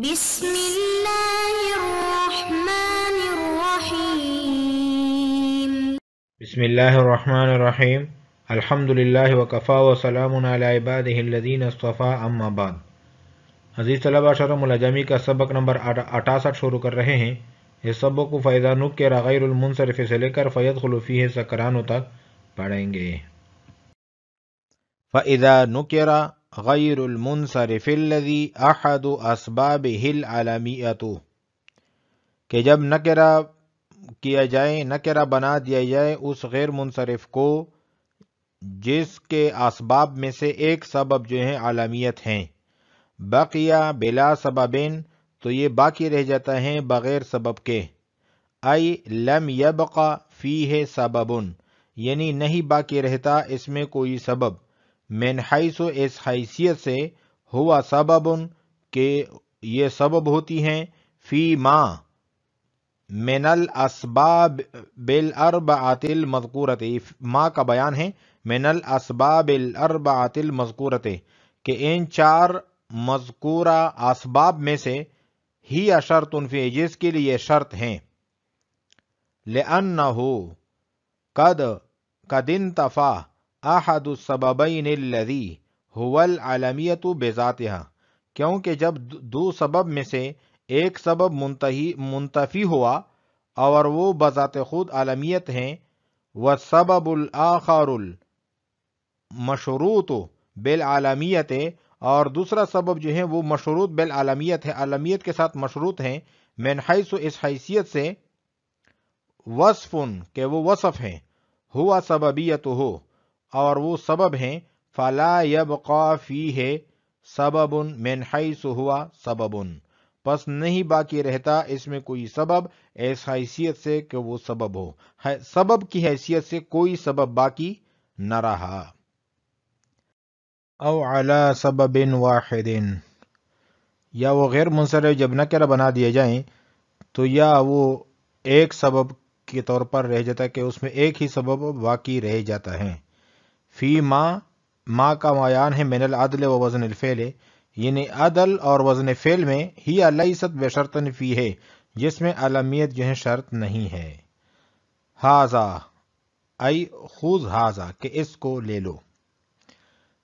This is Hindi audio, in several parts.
بسم الله الرحمن الرحيم بسم الله الرحمن الرحيم الحمد لله وكفى وسلام على عباده الذين اصطفى اما بعد अजीज तलबा शरमजमी का सबक नंबर अठासठ शुरू कर रहे हैं इस सबक को फ़ैज़ानुब के रागैरमनसरफ से लेकर फ़ैद खलूफ़ी है सकरानों तक पढ़ेंगे फ़ैज़ा नुकरा غير المنصرف الذي أحد أسبابه العالمیت कि जब नकरा किया जाए नकरा बना दिया जाए उस गैर मुनसरफ को जिसके इसबाब में से एक सबब जो है आलमियत हैं बकिया बिला सबबिन तो ये बाकी रह जाता है बग़ैर सबब के आई लम यबका फ़ी है सबबन यानी नहीं बाकी रहता इसमें कोई सबब मिन हैस इस हैसियत से हुआ सबब के ये सबब होती हैं फी माँ मिनल असबाब बिल अरब आतिल मजकूरत माँ का बयान है मिनल असबाब बिल अरब आतिल मजकूरत के इन चार मजकूरा असबाब में से ही अशरत उनफी जिसके लिए शर्त हैं ले अन्न हो कद का दिन तफ़ा अहदुसबी हुवल आलमियत बेज़ातहा क्योंकि जब दो सबब में से एक सबब मुंतही मुंतफ़ी हुआ और वो बज़ात खुद आलमियत हैं व सबबुलआखरुल मशरूत बिल आलमियत और दूसरा सबब जो है वो मशरूत बिल आलमियत है आलमियत के साथ मशरूत हैं मैनहैस इस हैसियत से वसफ़ुन के वो वसफ़ हैं हुआ सबबियत हो और वो सबब हैं फला यब काफी है सबब उन मनहई हुआ सबब उन बस नहीं बाकी रहता इसमें कोई सबब ऐसा हैसियत से कि वो सबब हो है, सबब की हैसियत से कोई सबब बाकी न रहा अव अला सबबिन वाहिदिन या वो गैर मुनसर जब नकर बना दिए जाएं तो या वो एक सबब के तौर पर रह जाता है कि उसमें एक ही सबब बाकी रह जाता है फ़ी माँ माँ का मायान है मिनल अदल व वज़न फ़ेल यानी अदल और वज़न फ़ेल में ही अलसत बेशरतन फ़ी है जिसमें अलमियत जो है शर्त नहीं है हाजा आई खूज हाजा के इसको ले लो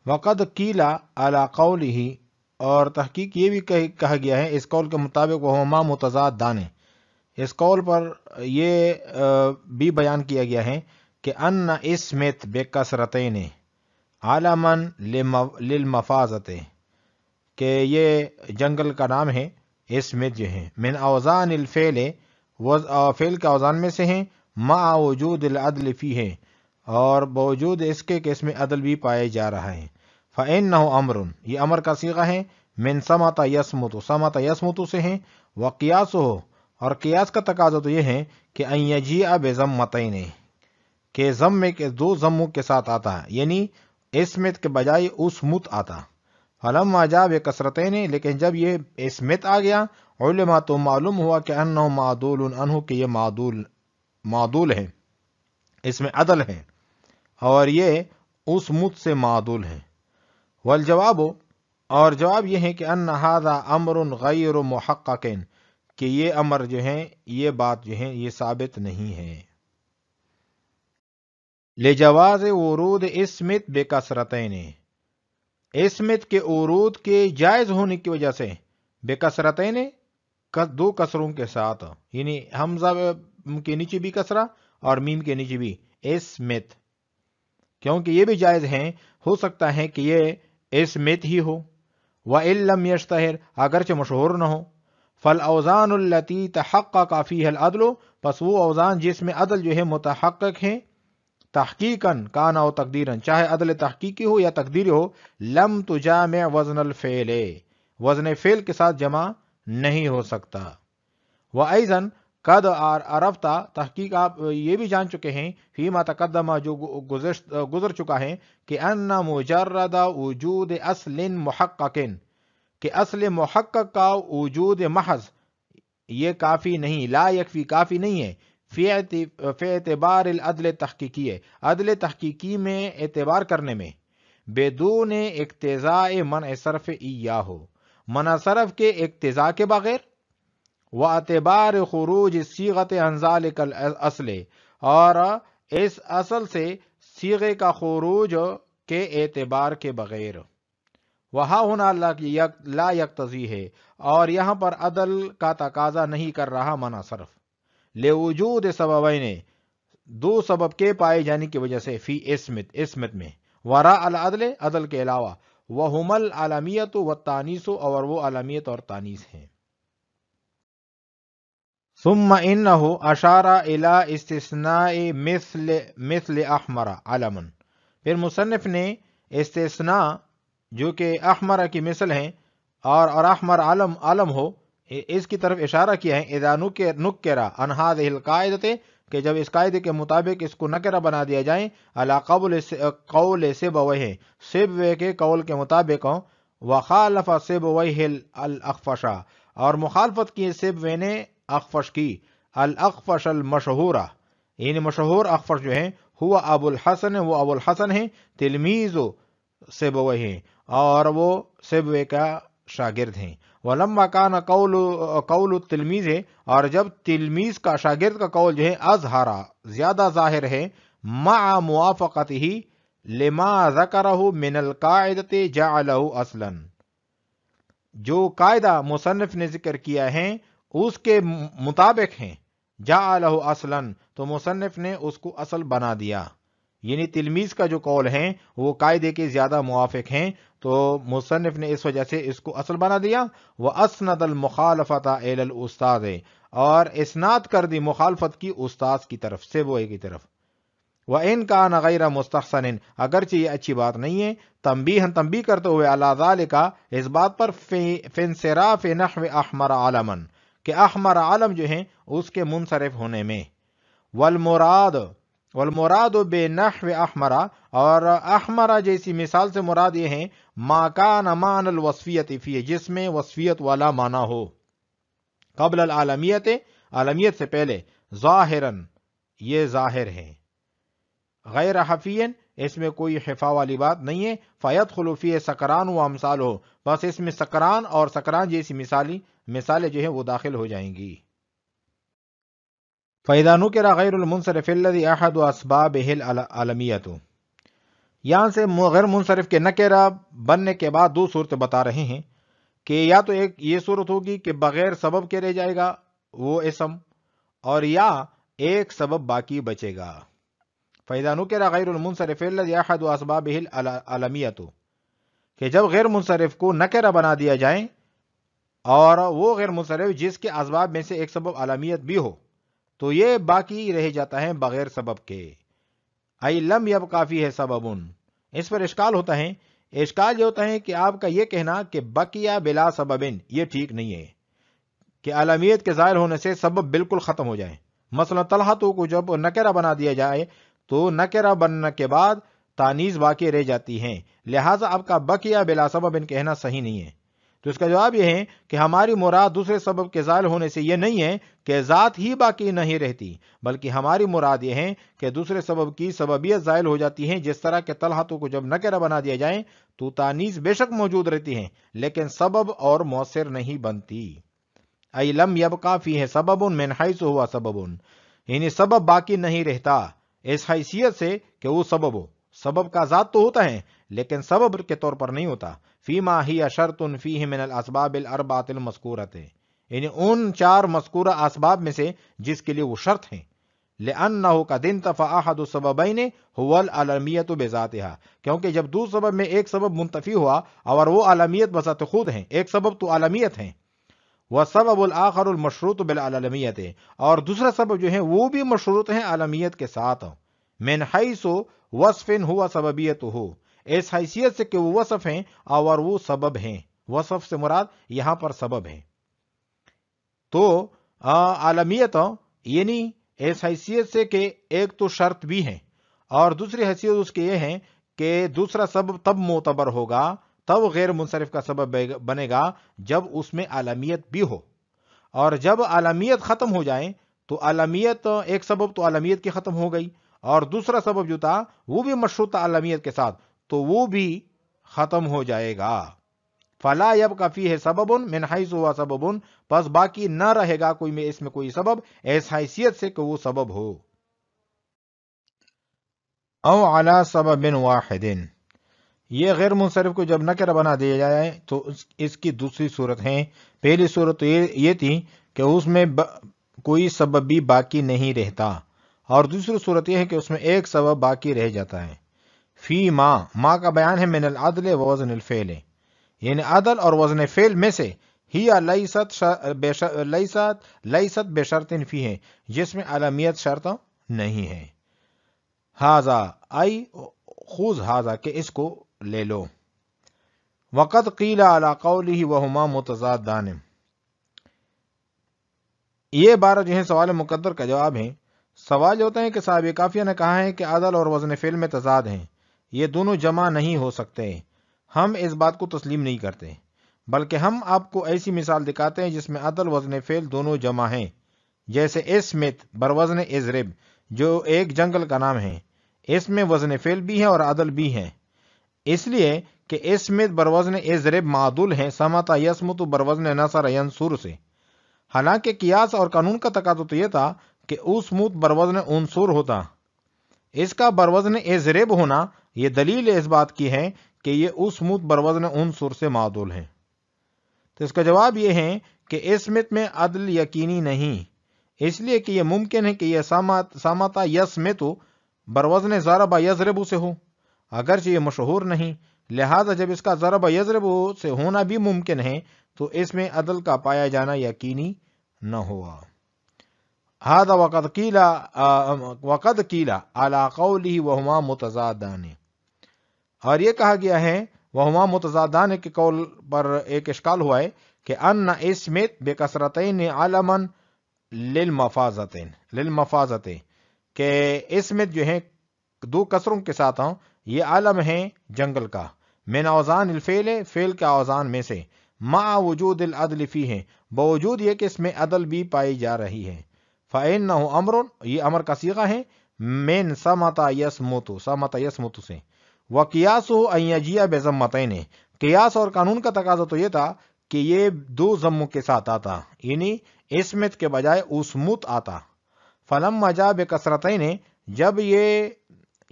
वक़द कीला अला कौल ही और तहकीक ये भी कह, कहा गया है इस कौल के मुताबिक वह माँ मुतजाद दाने इस कौल पर यह भी बयान किया गया है कि अन्न इसमित बेकसरतने आलमन लिलमफाजत के ये जंगल का नाम है इसमित जो है मिन अवज़ान इलफ़ेल फ़ेल के अवज़ान में से हैं मा वजूद अदल फ़ी है और बावजूद इसके कि इसमें अदल भी पाया जा रहा है फ़ैन न हो अमर ये अमर का सीगा है मिन समाता यसमतु समाता यसमतु से हैं व क्यास हो और क्यास का तकाजा तो यह है कि अन यजी अब मतई के जम के दो जमु के साथ आता है यानी इसमित के बजाय उसमुत आता फलम आजाब ये कसरतें ने लेकिन जब ये इसमित आ गया तो मालूम हुआ कि अन मादुल अनहु के ये मादुल मादुल है इसमें अदल है और ये उसमुत से मादुल है वल जवाब और जवाब ये है कि अन हादा अमर गैर महक्किन कि ये अमर जो है ये बात जो है ये साबित नहीं है लेजवाज वरूद इसमित बेकसरतैन इसमित के वरूद के जायज़ होने की वजह से बेकसरतैन दो कसरों के साथ यानी हमजा के नीचे भी कसरा और मीम के नीचे भी इसमित क्योंकि ये भी जायज़ हैं हो सकता है कि ये इसमित ही हो वह इलम यशतहर अगरचे मशहूर न हो फल लती तहक़ काफ़ी हल अदलो बस वो अवजान जिसमें अदल जो है मुतहक़ हैं तहकीकन का ना हो तकदीरन चाहे अदल तहकीकी हो या तकदीर हो लम तुजा में वजन अलफेल वजन फेल के साथ जमा नहीं हो सकता वह ऐजन कद आर अरफ्ता तहकीक आप ये भी जान चुके हैं फीमा तकदमा जो गुजर चुका है कि अन्ना मुजरदा वजूद असलिन महक्किन के असल महक का वजूद महज ये काफ़ी नहीं ला यकफी काफ़ी नहीं है फ़ी एतबार अदल तहकीकी अदल तहकीकी में एतबार करने में बेदून इकतज़ा मन सरफ़ या हो सरफ के इकतज़ा के बग़ैर व अतबार खरूज सीगत अनजाल कल असले और इस असल से सीगे का खरूज के एतबार के बग़ैर वहा होना ला तजी है और यहाँ पर अदल का तकाजा नहीं कर रहा मना सरफ ले वजूद सबबाई दो सबब के पाए जाने की वजह से फ़ी इसमित इसमित में वरा अदल अदल के अलावा वह हमल आलमियत व तानीस और वो आलमियत और तानीस हैं सुम इन हो अशारा अला इसना मिसल मिसल अहमरा आलमन फिर मुसनफ़ ने इसना जो कि अहमरा की मिसल हैं और, और अहमर आलम आलम हो इसकी तरफ इशारा किया है इदा नुके नुकेरा अनहाद हिलकायदते कि जब इस कायदे के मुताबिक इसको नकरा बना दिया जाए अला कबल कौल सिब वह सिब वे के कौल के मुताबिक हों वखालफा सेब वहीफशा और मुखालफत की सिब वे ने अकफश की अलअखफश अलमशहूरा यानी मशहूर अकफश जो हैं हुआ अबुल हसन वो अबुल हसन है तिलमीज़ सिब वही और वो सिब वे का शागिर्द हैं वलम मकान कौल कौल तिलमीज है और जब तिलमीज का शागिर्द का कौल जो है अजहरा ज्यादा जाहिर है मा मुआफ़त ही लेमा जकर मिनल असलन जो कायदा मुसनफ़ ने जिक्र किया है उसके मुताबिक हैं जा असलन तो मुसनफ़ ने उसको असल बना दिया यानी तिलमीज़ का जो कौल है वो कायदे के ज़्यादा मुआफ़ हैं तो मुसनफ़ ने इस वजह से इसको असल बना दिया वह एल उस्ताद और इसनाद कर दी मुखालफत की उस्ताद की तरफ से वो की तरफ वह इन का नगैर मुस्तसन अगरचे ये अच्छी बात नहीं है तम्बी हम तम्बी करते हुए अल्लाह का इस बात पर फिनसरा फ़िनव अहमर आलमन के अहमर आलम जो है उसके मुनसरफ होने में वलमुराद वलमराद बेनहव अहमरा और अहमरा जैसी मिसाल से मुराद ये हैं माकान अमान अलवसफियत फ़ी जिसमें वसफियत वाला माना हो कबल आलमियत आलमियत से पहले ज़ाहिरन ये ज़ाहिर है गैर हफियन इसमें कोई हिफा वाली बात नहीं है फ़ायत खलूफ़ी सकरान व अमसाल हो बस इसमें सकरान और सकरान जैसी मिसाली मिसालें जो है वो दाखिल हो जाएंगी फ़ैदा नकर गैरमनसरफ़ी अहद असबाब आलमिया तो यहाँ से गैर मुनसरफ के नकेरा बनने के बाद दो सूरत बता रहे हैं कि या तो एक ये सूरत होगी कि बग़ैर सबब के रह जाएगा वो इसम और या एक सबब बाकी बचेगा फ़ैदा नकर गैरमनसरफ़ी अहद असबाब आलमिया तो कि जब गैर मुनसरफ को नकेरा बना दिया जाए और वो गैर मुनसरफ जिसके इसबाब में से एक सबब आलमियत भी हो तो ये बाकी रह जाता है बगैर सबब के आई लम यब काफ़ी है उन इस पर इश्काल होता है इश्काल ये होता है कि आपका यह कहना कि बकिया बिला इन ये ठीक नहीं है कि अलमियत के ज़ाहिर होने से सबब बिल्कुल ख़त्म हो जाए मसल तलहा तो को जब नकेरा बना दिया जाए तो नकेरा बनने के बाद तानीज़ बाकी रह जाती हैं लिहाजा आपका बकिया बिला इन कहना सही नहीं है तो इसका जवाब यह है कि हमारी मुराद दूसरे सबब के ज़ायल होने से यह नहीं है कि ज़ात ही बाकी नहीं रहती बल्कि हमारी मुराद यह है कि दूसरे सबब की सबबियत ज़ायल हो जाती है जिस तरह के तलहतों को जब नकेरा बना दिया जाए तो तानीज बेशक मौजूद रहती है लेकिन सबब और मौसर नहीं बनती अलम यब काफ़ी है उन में हाइस हुआ उन यानी सबब बाकी नहीं रहता इस हैसियत से कि वो सबब हो सबब का ज़ात तो होता है लेकिन सबब के तौर पर नहीं होता फीमा ही अशरतन फ़ी मिनल इसबाब अरबातिल मस्कूरत यानी उन चार मस्कूरा इसबाब में से जिसके लिए वो शर्त हैं लेअन का दिन तफा अहद सबई ने हुल अलमियत बेज़ात क्योंकि जब दो सबब में एक सबब मुंतफी हुआ और वो अलमियत बसात खुद हैं एक सबब तो अलमियत हैं वह आखर उल सबबुल आखरमशरूत बिलमियत है और दूसरा सबब जो है वो भी मशरूत हैं अलमियत के साथ मिनहई सो वसफ़िन हुआ सबबियत हो इस हैसियत से कि वो वसफ हैं और वो सबब हैं वसफ से मुराद यहां पर सबब है तो आलमियत यानी इस हैसियत से कि एक तो शर्त भी है और दूसरी हैसियत उसके ये है कि दूसरा सबब तब मोतबर होगा तब गैर मुनसरफ का सबब बनेगा जब उसमें आलमियत भी हो और जब आलमियत ख़त्म हो जाए तो आलमियत एक सबब तो आलमियत की ख़त्म हो गई और दूसरा सबब जो था वो भी मशरूत आलमियत के साथ तो वो भी ख़त्म हो जाएगा फला यब काफ़ी है सबबुन मिनहाइस सबब उन बस बाकी न रहेगा कोई में इसमें कोई सबब ऐसा से कि वो सबब हो औ आला सबब बिन वाहिदिन ये गैर मुनसरफ को जब नकर बना दिया जाए तो इसकी दूसरी सूरत है पहली सूरत ये ये थी कि उसमें कोई सबब भी बाकी नहीं रहता और दूसरी सूरत यह है कि उसमें एक सबब बाकी रह जाता है फी माँ माँ का बयान है मिनल अदल वजन फ़ेल यानी अदल और वजन फ़ेल में से ही लईसत लईसत लईसत बेशरतिन फी है जिसमें अलमियत शर्त नहीं है हाजा आई खूज हाजा के इसको ले लो वकत कीला अला कौली ही माँ मुतजाद दान ये बारह जो है सवाल मुकदर का जवाब है सवाल होता है कि साहब काफिया ने कहा है कि अदल और वजन फेल में तजाद हैं ये दोनों जमा नहीं हो सकते हम इस बात को तस्लीम नहीं करते बल्कि हम आपको ऐसी मिसाल दिखाते हैं जिसमें अदल वजन फेल दोनों जमा हैं जैसे स्मिथ बरवजन इजरिब जो एक जंगल का नाम है इसमें वजन फेल भी है और अदल भी है इसलिए कि स्मिथ बरवजन इजरिब मादुल है समाता यसमत बरवजन नसर यंसुर से हालांकि कियास और कानून का तकाजो तो यह था कि उसमूत बरवजन उनसुर होता इसका बरवजन एजरेब होना ये दलील इस बात की है कि ये मुत बरवजन उन सुर से मादुल हैं तो इसका जवाब यह है कि इसमित में अदल यकीनी नहीं इसलिए कि यह मुमकिन है कि यह सामात, सामाता यसमित बरवजन ज़रब यजरबू से हो अगरचे ये मशहूर नहीं लिहाजा जब इसका ज़रब यजरबू से होना भी मुमकिन है तो इसमें अदल का पाया जाना यकीनी न हुआ هذا وقد قيل وقد قيل على قوله वहुमा मुतजादान और ये कहा गया है वहुमा मुतजादान के कौल पर एक इश्काल हुआ है कि अन इसमित बेकसरतन आलमन लिल मफाजतन लिल मफाजत के इसमित जो है दो कसरों के साथ हों ये आलम है जंगल का मिन अवजान इलफेल फेल के अवजान में से मा वजूद अदल फ़ी है बावजूद ये कि इसमें अदल भी पाई जा रही है फ़ैन न हो अमरुन ये अमर का सीगा है मेन समता यसमतु समता यसमतु से व कियास हो अजिया है कियास और कानून का तकाजा तो ये था कि ये दो जम्मों के साथ आता यानी इसमत के बजाय उसमुत आता फलम मजा कसरत ने जब ये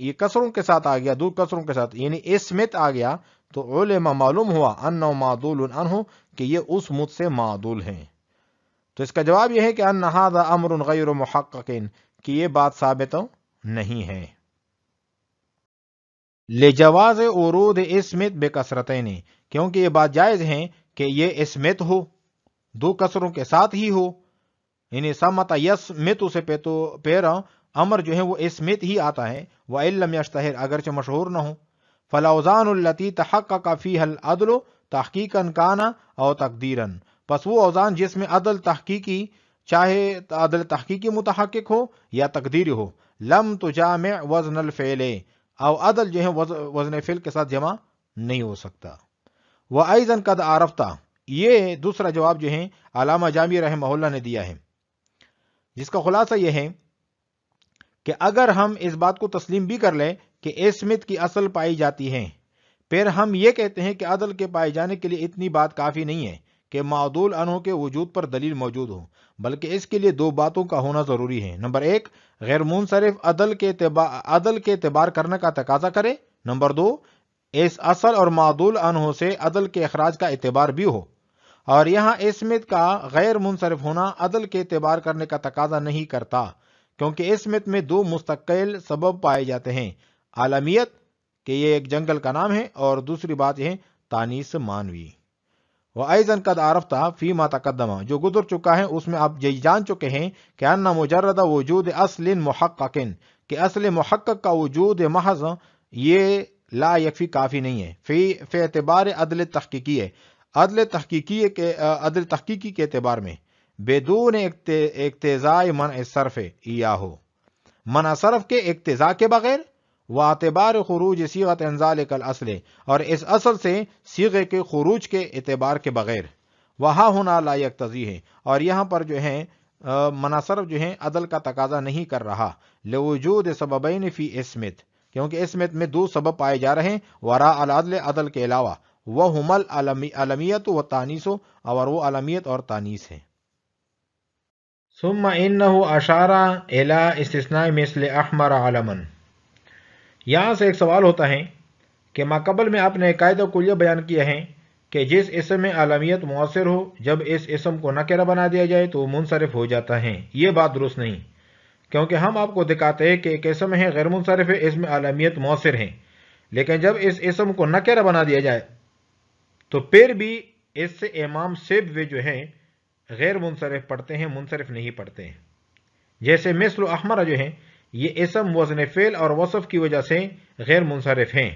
ये कसरों के साथ आ गया दो कसरों के साथ यानी इसमत आ गया तो उलेमा मालूम हुआ अन मादूल अन कि ये उस मुत से मादूल हैं तो इसका जवाब यह है कि अनहादा अमर गैर महक्किन कि ये बात साबित नहीं है ले जवाज उरूद इसमित बेकसरत ने क्योंकि ये बात जायज है कि ये इसमित हो दो कसरों के साथ ही हो इन्हें समत यसमित उसे पे तो पेरा अमर जो है वो इसमित ही आता है वह इलम यश्तहर अगरचे मशहूर ना हो फलाउजान लती तहक़ का काफ़ी हल अदलो तहकीकन काना और तकदीरन बस वो औजान जिसमें अदल तहकीकी चाहे अदल तहकीकी मुतहक हो या तकदीर हो लम तो जाम वजन अलफ़ेले और अदल जो है वजन फेल के साथ जमा नहीं हो सकता वह आइजन कद आरफ्ता ये दूसरा जवाब जो है अलामा जामी रहमल्ला ने दिया है जिसका खुलासा यह है कि अगर हम इस बात को तस्लीम भी कर लें कि एस्मित की असल पाई जाती है फिर हम ये कहते हैं कि अदल के पाए जाने के लिए इतनी बात काफ़ी नहीं है कि मादूल अनहों के वजूद पर दलील मौजूद हो बल्कि इसके लिए दो बातों का होना ज़रूरी है नंबर एक गैर मुनसरफ अदल के अदल के अतबार करने का तकाजा करे नंबर दो इस असल और मादूल अनहों से अदल के अखराज का एतबार भी हो और यहाँ इसमित का गैर मुनसरफ होना अदल के अतबार करने का तकाजा नहीं करता क्योंकि इसमित में दो मुस्तकिल सबब पाए जाते हैं आलमियत के ये एक जंगल का नाम है और दूसरी बात यह तानीस मानवी वईजन कद आरफ्ता फ़ीमा तकदमा जो गुजर चुका है उसमें आप यही जान चुके हैं कि अन्ना मुजरद वजूद असल महक्किन के असल महक का वजूद महज ये ला यफी काफ़ी नहीं है फ़ी फे एतबार अदल तहकी है अदल तहकी के अदल तहकी के एतबार में बेदून एकतेज़ा मन सरफ़ या हो मना सरफ़ के इकतज़ा के बगैर वातबार खरूज सीगत अनजाल कल असल और इस असल से सीगे के खरूज के एतबार के बगैर वहाँ होना लायक तजी है और यहाँ पर जो है मनासर जो है अदल का तकाजा नहीं कर रहा लेजूद सबबैन फ़ी इसमित क्योंकि इसमित में दो सबब पाए जा रहे हैं वरा अलादल अदल के अलावा वह हमल अलमियत व तानीसो और वो अलमियत और तानीस है सुम इन अशारा एला इसना मिसल अहमर आलमन यहाँ से एक सवाल होता है कि माकबल में आपने कायद यह बयान किया है कि जिस इसम में आलमियत मौसर हो जब इस इसम को नकेरा बना दिया जाए तो मुनसरफ हो जाता है ये बात दुरुस्त नहीं क्योंकि हम आपको दिखाते हैं कि एक इसम है गैर मुनसरफ है इसमें आलमियत मौसर है लेकिन जब इस इसम को नकेरा बना दिया जाए तो फिर भी इससे इमाम सेब वे जो हैं गैर मुनसरफ पढ़ते हैं मुनसरफ नहीं पढ़ते हैं जैसे मिसल अहमरा जो है ये इसम वजन फेल और वसफ़ की वजह से गैर मुनसरफ हैं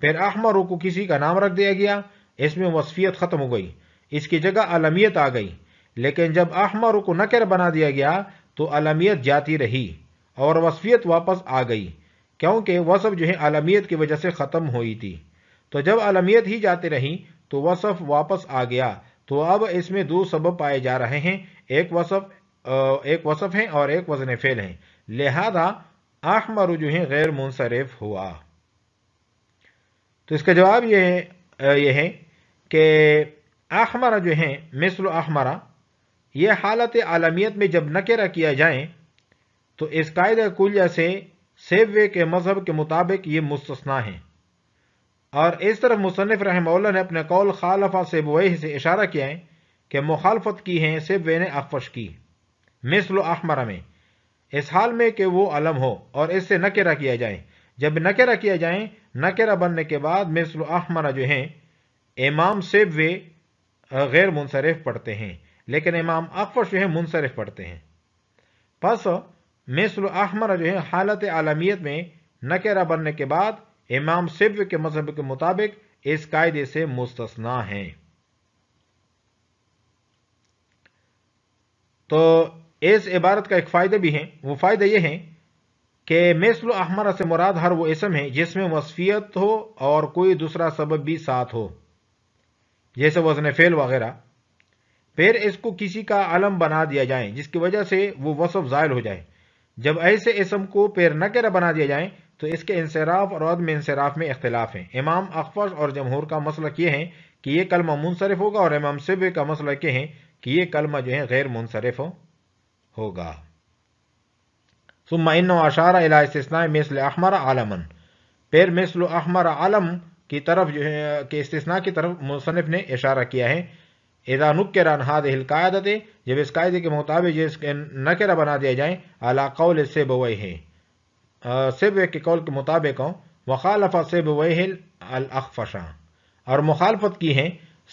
फिर अहमर को किसी का नाम रख दिया गया इसमें वसफ़ियत ख़त्म हो गई इसकी जगह अलमियत आ गई लेकिन जब अहमर को नकर बना दिया गया तो अलमियत जाती रही और वसफ़ियत वापस आ गई क्योंकि वसफ़ जो है अलमियत की वजह से ख़त्म हुई थी तो जब अलमियत ही जाती रही तो वसफ़ वापस आ गया तो अब इसमें दो सबब पाए जा रहे हैं एक वसफ़ एक वसफ़ हैं और एक वजन फ़ेल हैं लिहाजा जो है गैर मुनसरफ हुआ तो इसका जवाब है यह है कि आहमरा जो है मिसल आहमरा यह हालत आलमियत में जब नकेरा किया जाए तो इस कायद कुलिया से सेवे के मजहब के मुताबिक ये मुस्तना है और इस तरफ मुसनफ़ रहमल्ला ने अपने कौल खालफा सेब से इशारा किया है कि मुखालफत की है सेबे ने अफश की मिसल आहमरा में इस हाल में कि वो अलम हो और इससे नकेरा किया जाए जब नकेरा किया जाए नकेरा बनने के बाद मिसल आहमरा जो हैं इमाम से वे गैर मुनसरफ पढ़ते हैं लेकिन इमाम अकफर जो है मुनसरफ पढ़ते हैं बस मिसल आहमरा जो है हालत आलमियत में नकेरा बनने के बाद इमाम सिब के मजहब के मुताबिक इस कायदे से मुस्तना हैं तो इस इबारत का एक फ़ायदा भी है वो फ़ायदा ये है कि मेसल अहमरा से मुराद हर वो इसम है जिसमें वसफ़ियत हो और कोई दूसरा सबब भी साथ हो जैसे वजन फेल वगैरह फिर इसको किसी का अलम बना दिया जाए जिसकी वजह से वो वसफ़ ज़ायल हो जाए जब ऐसे इसम को पैर नकेरा बना दिया जाए तो इसके इंसराफ और अदम इंसराफ में इख्तलाफ है इमाम अकफर और जमहूर का मसला ये है कि ये कलमा मुनसरफ होगा और इमाम सिब का मसला ये है कि ये कलमा जो है गैर मुनसरफ हो होगा सुमिन अशारा इलास्तना मिसल अहमर आलमन पैर मिसल अहमर आलम की तरफ जो है के इस्तना की तरफ मुसनफ़ ने इशारा किया है एदा नुकर अनहाद हिलकायदत जब इस कायदे के मुताबिक इसके नकेरा बना दिया जाए अला कौल सेब बवई है सेब के कौल के मुताबिक हों वखालफा से बवई अल अखफशा और मुखालफत की है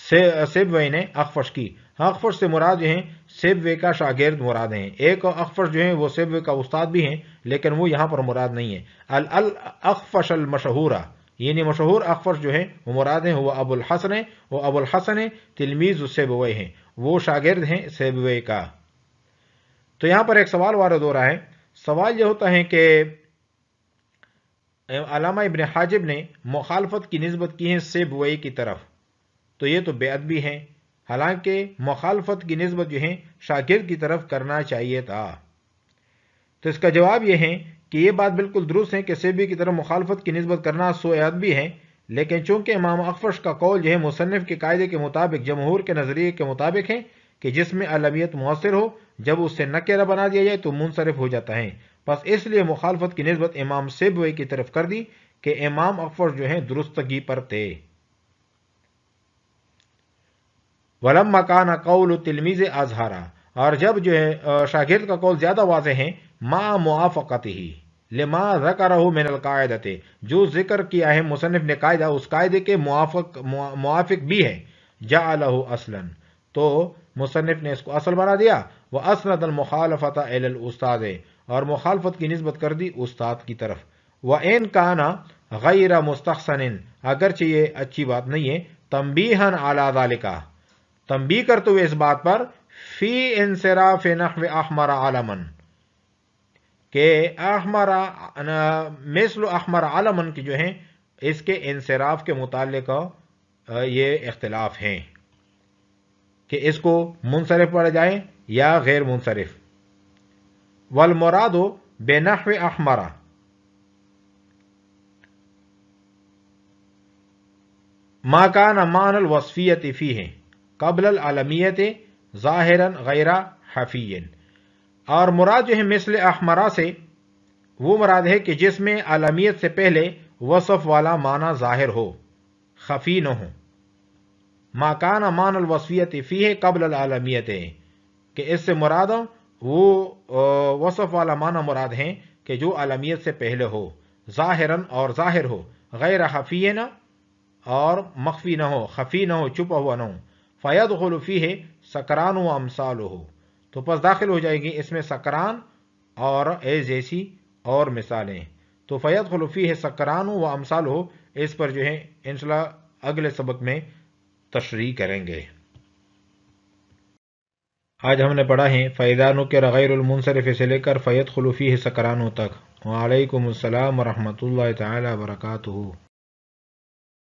सेब सेबवई ने अखफश की अकफर से मुराद जो है सेबवे का शागिर्द मुराद हैं एक अकफर जो है वो सेबवे का उस्ताद भी हैं लेकिन वो यहाँ पर मुराद नहीं है अल अल अकफश अल मशहूरा यानी मशहूर अकफर जो है वो मुराद हैं वो अबुल हसन है वो अबुल हसन है तिलमीज़ सेबवे हैं वो शागिर्द हैं सेबवे का तो यहाँ पर एक सवाल वारद हो रहा है सवाल यह होता है कि अलामा इबन हाजिब ने मुखालफत की नस्बत की है सेबवई की तरफ तो ये तो बेअदबी हैं हालांकि मुखालफत की नस्बत जो है शागिर की तरफ करना चाहिए था तो इसका जवाब यह है कि यह बात बिल्कुल दुरुस्त है कि सेबी की तरफ मुखालफत की नस्बत करना सोयाद भी है लेकिन चूंकि इमाम अकफश का कौल जो है मुसनफ़ के कायदे के मुताबिक जमहूर के नज़रिए के मुताबिक है कि जिसमें अलमियत मौसर हो जब उससे नकेरा बना दिया जाए तो मुनसरफ हो जाता है बस इसलिए मुखालफत की नस्बत इमाम सेबवई की तरफ कर दी कि इमाम अकफर जो है दुरुस्तगी पर थे वलम मकान कौल तिलमीज़ अजहारा और जब जो है शागिर का कौल ज़्यादा वाज है माँ मुआफ़त ही ले माँ रका रहो कायदत जो जिक्र किया है मुसनफ़ ने कायदा उस कायदे के मुआफ़ मुआफ़ भी है जा लहू असलन तो मुसनफ़ ने इसको असल बना दिया वह असनत मुखालफत उस्ताद और मुखालफत की नस्बत कर दी उस्ताद की तरफ व एन काना गैर मुस्तसन अगरचे ये अच्छी बात नहीं है तमबीहन आला दालिका तंबी करते हुए इस बात पर फी सरा फेनख अहमरा आलमन के अहमरा मिसल अहमर आलमन की जो है इसके इंसराफ के मुतल ये इख्तलाफ हैं कि इसको मुनसरफ पढ़ा जाए या गैर मुनसरफ वल मुरादो बेनख अहमरा माकान अमान वसफ़ीत फ़ी हैं कबल आलमियत ज़ाहिरन गैरा हफ़ीन और मुराद जो है मिसल अहमरा से वो मुराद है कि जिसमें आलमियत से पहले वसफ़ वाला माना ज़ाहिर हो खफी न हो माकाना मान अलवसफ़ीत फ़ी है कबल आलमियत कि इससे मुराद वो वसफ़ वाला माना मुराद हैं कि जो आलमियत से पहले हो ज़ाहिरन और ज़ाहिर हो गैर हफ़ी न और मख्फी न हो खफी न हो चुपा हुआ न हो फ़ैद खलुफी है सकरान व अमसाल हो तो बस दाखिल हो जाएगी इसमें सकरान और ए जैसी और मिसालें तो फ़ैद खलुफ़ी है सकरान व अमसाल हो इस पर जो है इनशाला अगले सबक में तशरी करेंगे आज हमने पढ़ा है फैदानों के रगैरमनसरफ से लेकर फ़ैद खलूफ़ी है सकरानों तक वालेकुम असलम वरहमल वर्का